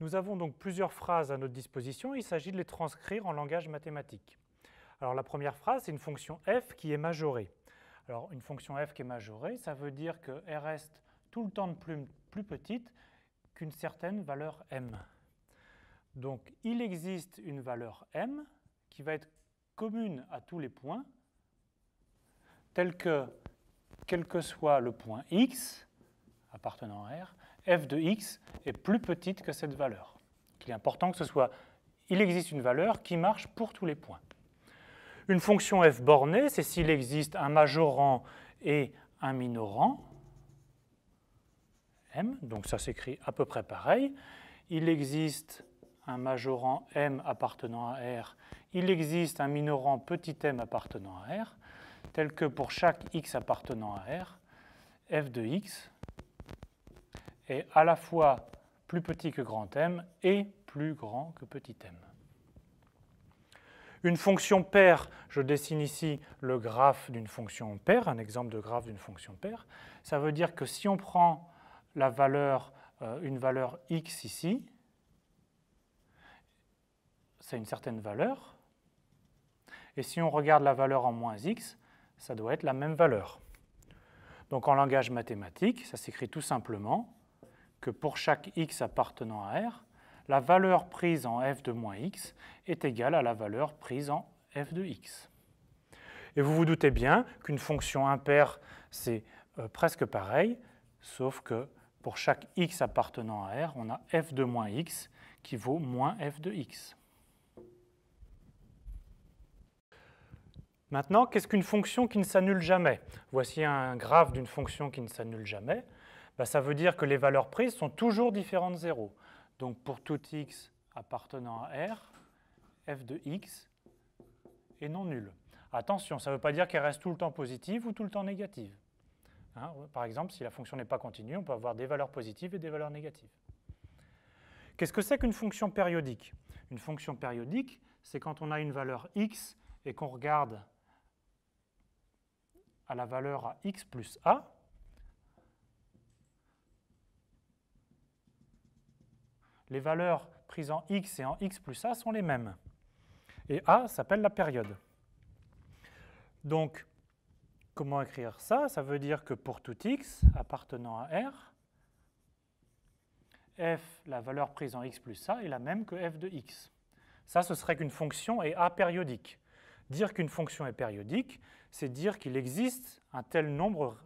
Nous avons donc plusieurs phrases à notre disposition, il s'agit de les transcrire en langage mathématique. Alors la première phrase, c'est une fonction f qui est majorée. Alors une fonction f qui est majorée, ça veut dire que r reste tout le temps de plus, plus petite qu'une certaine valeur m. Donc il existe une valeur m qui va être commune à tous les points, tel que quel que soit le point x appartenant à R, f de x est plus petite que cette valeur. Il est important que ce soit, il existe une valeur qui marche pour tous les points. Une fonction f bornée, c'est s'il existe un majorant et un minorant, m, donc ça s'écrit à peu près pareil. Il existe un majorant m appartenant à R, il existe un minorant petit m appartenant à R, tel que pour chaque x appartenant à R, f de x est à la fois plus petit que grand M et plus grand que petit m. Une fonction paire, je dessine ici le graphe d'une fonction paire, un exemple de graphe d'une fonction paire. Ça veut dire que si on prend la valeur, euh, une valeur x ici, c'est une certaine valeur, et si on regarde la valeur en moins x, ça doit être la même valeur. Donc en langage mathématique, ça s'écrit tout simplement que pour chaque x appartenant à R, la valeur prise en f de moins x est égale à la valeur prise en f de x. Et vous vous doutez bien qu'une fonction impaire, c'est euh, presque pareil, sauf que pour chaque x appartenant à R, on a f de moins x qui vaut moins f de x. Maintenant, qu'est-ce qu'une fonction qui ne s'annule jamais Voici un graphe d'une fonction qui ne s'annule jamais. Bah, ça veut dire que les valeurs prises sont toujours différentes de 0. Donc pour tout x appartenant à R, f de x est non nul. Attention, ça ne veut pas dire qu'elle reste tout le temps positive ou tout le temps négative. Hein, par exemple, si la fonction n'est pas continue, on peut avoir des valeurs positives et des valeurs négatives. Qu'est-ce que c'est qu'une fonction périodique Une fonction périodique, c'est quand on a une valeur x et qu'on regarde à la valeur à x plus a, les valeurs prises en x et en x plus a sont les mêmes. Et a s'appelle la période. Donc, comment écrire ça Ça veut dire que pour tout x appartenant à R, f, la valeur prise en x plus a, est la même que f de x. Ça, ce serait qu'une fonction est périodique. Dire qu'une fonction est périodique, c'est dire qu'il existe un tel nombre,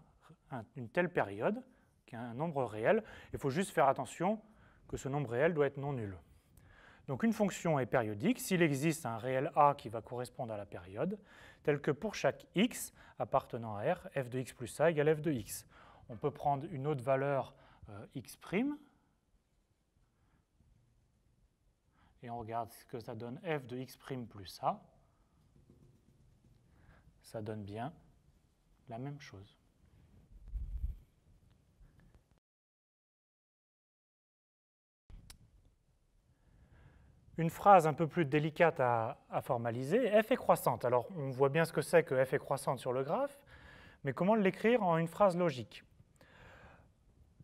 une telle période, qui est un nombre réel. Il faut juste faire attention ce nombre réel doit être non nul. Donc une fonction est périodique s'il existe un réel A qui va correspondre à la période, tel que pour chaque x appartenant à R, f de x plus a égale f de x. On peut prendre une autre valeur euh, x' et on regarde ce que ça donne f de x' prime plus a. Ça donne bien la même chose. Une phrase un peu plus délicate à, formaliser, f est croissante. Alors on voit bien ce que c'est que f est croissante sur le graphe, mais comment l'écrire en une phrase logique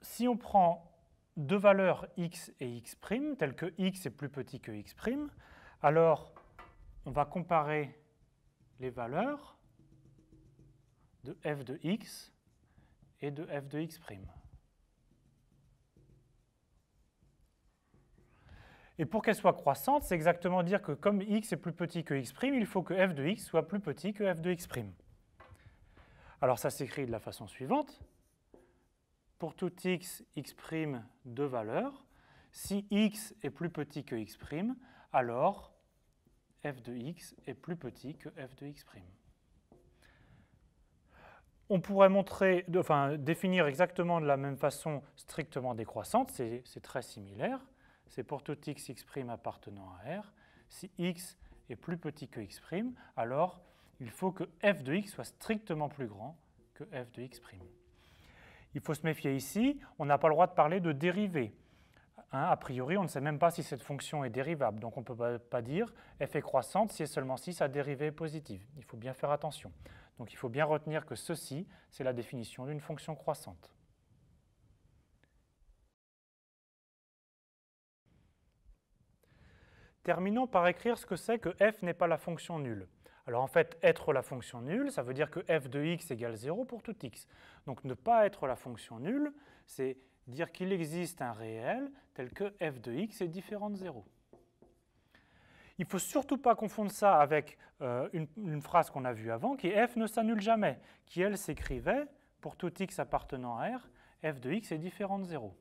Si on prend deux valeurs x et x', telles que x est plus petit que x', alors on va comparer les valeurs de f de x et de f de x'. Et pour qu'elle soit croissante, c'est exactement dire que comme x est plus petit que x', il faut que f de x soit plus petit que f de x'. Alors ça s'écrit de la façon suivante. Pour tout x, x' de valeurs. si x est plus petit que x', alors f de x est plus petit que f de x'. On pourrait montrer, enfin, définir exactement de la même façon strictement décroissante, c'est très similaire c'est pour tout x x' appartenant à R, si x est plus petit que x', alors il faut que f de x soit strictement plus grand que f de x'. Il faut se méfier ici, on n'a pas le droit de parler de dérivée. Hein, a priori, on ne sait même pas si cette fonction est dérivable, donc on ne peut pas dire f est croissante si et seulement si sa dérivée est positive. Il faut bien faire attention. Donc il faut bien retenir que ceci, c'est la définition d'une fonction croissante. Terminons par écrire ce que c'est que f n'est pas la fonction nulle. Alors en fait, être la fonction nulle, ça veut dire que f de x égale 0 pour tout x. Donc ne pas être la fonction nulle, c'est dire qu'il existe un réel tel que f de x est différent de 0. Il ne faut surtout pas confondre ça avec euh, une, une, phrase qu'on a vue avant, qui est f ne s'annule jamais, qui elle s'écrivait, pour tout x appartenant à R, f de x est différent de 0.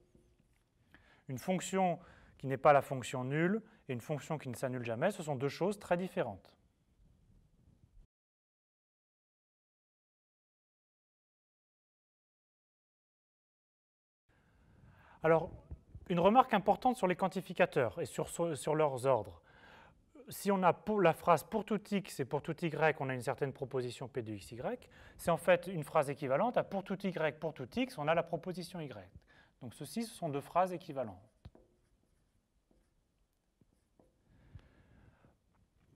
Une fonction qui n'est pas la fonction nulle et une fonction qui ne s'annule jamais, ce sont deux choses très différentes. Alors, une remarque importante sur les quantificateurs et sur, leurs ordres. Si on a la phrase pour tout x et pour tout y, on a une certaine proposition p de y, c'est en fait une phrase équivalente à pour tout y, pour tout x, on a la proposition y. Donc ceci, ce sont deux phrases équivalentes.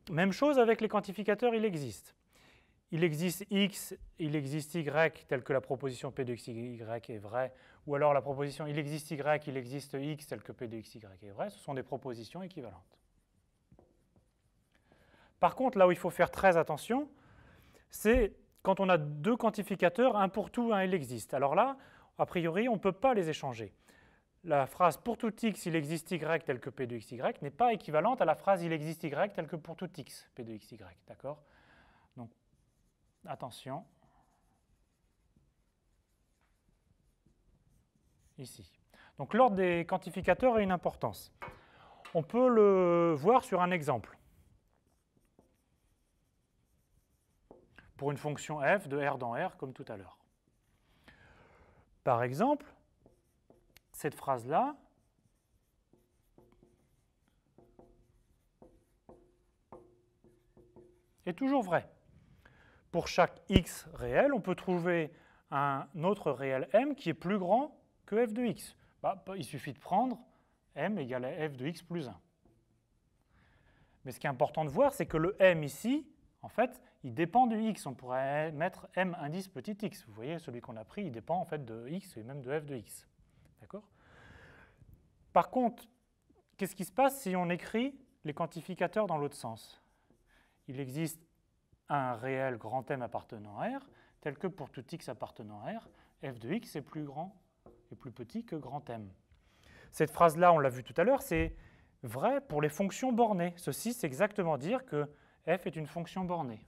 Même chose avec les quantificateurs, il existe. Il existe x, il existe y, tel que la proposition p de x, y est vraie, ou alors la proposition il existe y, il existe x, tel que p de x, y est vraie, ce sont des propositions équivalentes. Par contre, là où il faut faire très attention, c'est quand on a deux quantificateurs, un pour tout, un il existe. Alors là, a priori, on ne peut pas les échanger la phrase pour tout x il existe y tel que p de xy n'est pas équivalente à la phrase il existe y tel que pour tout x p de xy, d'accord Donc attention. Ici. Donc l'ordre des quantificateurs a une importance. On peut le voir sur un exemple. Pour une fonction f de r dans r comme tout à l'heure. Par exemple, cette phrase-là, est toujours vraie. Pour chaque x réel, on peut trouver un autre réel m qui est plus grand que f de x. Bah, il suffit de prendre m égale à f de x plus 1. Mais ce qui est important de voir, c'est que le m ici, en fait, il dépend du x. On pourrait mettre m indice petit x. Vous voyez, celui qu'on a pris, il dépend en fait de x et même de f de x. D'accord par contre, qu'est-ce qui se passe si on écrit les quantificateurs dans l'autre sens Il existe un réel grand M appartenant à R, tel que pour tout x appartenant à R, f de x est plus grand et plus petit que grand M. Cette phrase-là, on l'a vu tout à l'heure, c'est vrai pour les fonctions bornées. Ceci, c'est exactement dire que f est une fonction bornée.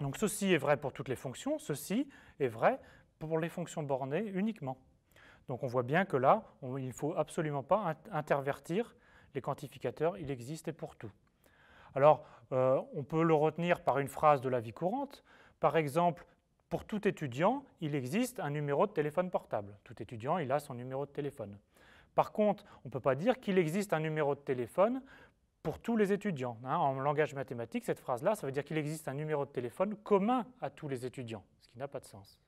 Donc ceci est vrai pour toutes les fonctions, ceci est vrai pour les fonctions bornées uniquement. Donc on voit bien que là, il ne faut absolument pas intervertir les quantificateurs, il existe et pour tout. Alors, euh, on peut le retenir par une phrase de la vie courante. Par exemple, pour tout étudiant, il existe un numéro de téléphone portable. Tout étudiant, il a son numéro de téléphone. Par contre, on ne peut pas dire qu'il existe un numéro de téléphone pour tous les étudiants. Hein. en langage mathématique, cette phrase-là, ça veut dire qu'il existe un numéro de téléphone commun à tous les étudiants, ce qui n'a pas de sens.